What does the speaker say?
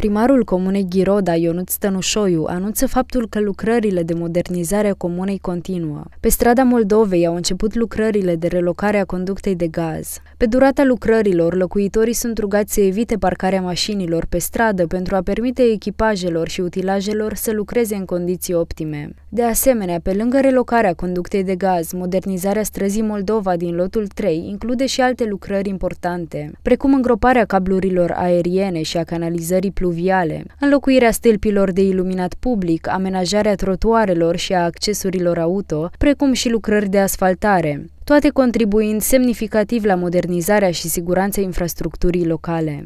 Primarul comunei Ghiroda, Ionut Stănușoiu, anunță faptul că lucrările de modernizare a comunei continuă. Pe strada Moldovei au început lucrările de relocare a conductei de gaz. Pe durata lucrărilor, locuitorii sunt rugați să evite parcarea mașinilor pe stradă pentru a permite echipajelor și utilajelor să lucreze în condiții optime. De asemenea, pe lângă relocarea conductei de gaz, modernizarea străzii Moldova din lotul 3 include și alte lucrări importante, precum îngroparea cablurilor aeriene și a canalizării pluviale fluviale, înlocuirea stâlpilor de iluminat public, amenajarea trotuarelor și a accesurilor auto, precum și lucrări de asfaltare, toate contribuind semnificativ la modernizarea și siguranța infrastructurii locale.